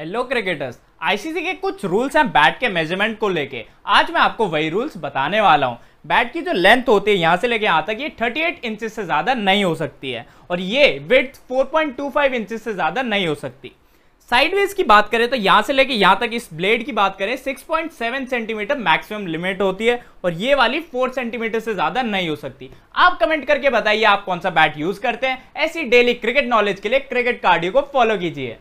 hello cricketers ICC के कुछ rules हैं बैट के मेजरमेंट को लेके आज मैं आपको वही रूल्स बताने वाला हूं बैट की जो लेंथ होती है यहाँ से लेके यहाँ तक ये 38 इंच से ज़्यादा नहीं हो सकती है और ये विथ 4.25 पॉइंट से ज़्यादा नहीं हो सकती साइडवेज की बात करें तो यहाँ से लेके यहाँ तक इस ब्लेड की बात करें 6.7 सेंटीमीटर मैक्सिमम लिमिट होती है और ये वाली 4 सेंटीमीटर से ज़्यादा नहीं हो सकती आप कमेंट करके बताइए आप कौन सा बैट यूज़ करते हैं ऐसी डेली क्रिकेट नॉलेज के लिए क्रिकेट कार्डियो को फॉलो कीजिए